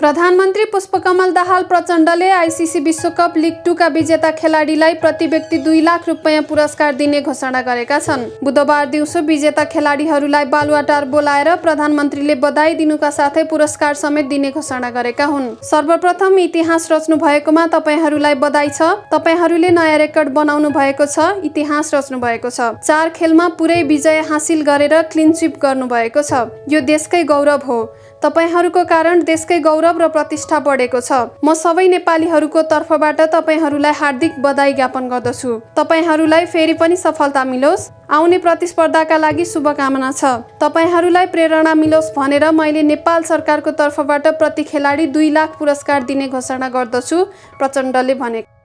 प्रधानमन्त्री पुष्पकमल दाहाल प्रचण्डले आइसिसी विश्वकप लिग टूका विजेता खेलाडीलाई प्रति व्यक्ति दुई लाख रुपियाँ पुरस्कार दिने घोषणा गरेका छन् बुधबार दिउँसो विजेता खेलाडीहरूलाई बालुवाटार बोलाएर प्रधानमन्त्रीले बधाई दिनुका साथै पुरस्कार समेत दिने घोषणा गरेका हुन् सर्वप्रथम इतिहास रच्नु भएकोमा तपाईँहरूलाई बधाई छ तपाईँहरूले नयाँ रेकर्ड बनाउनु भएको छ इतिहास रच्नु भएको छ चार खेलमा पुरै विजय हासिल गरेर क्लिन गर्नु भएको छ यो देशकै गौरव हो तपाईँहरूको कारण देशकै गौरव गौरव र प्रतिष्ठा बढेको छ म सबै नेपालीहरूको तर्फबाट तपाईँहरूलाई हार्दिक बधाई ज्ञापन गर्दछु तपाईँहरूलाई फेरि पनि सफलता मिलोस् आउने प्रतिस्पर्धाका लागि शुभकामना छ तपाईँहरूलाई प्रेरणा मिलोस् भनेर मैले नेपाल सरकारको तर्फबाट प्रति खेलाडी दुई लाख पुरस्कार दिने घोषणा गर्दछु प्रचण्डले भने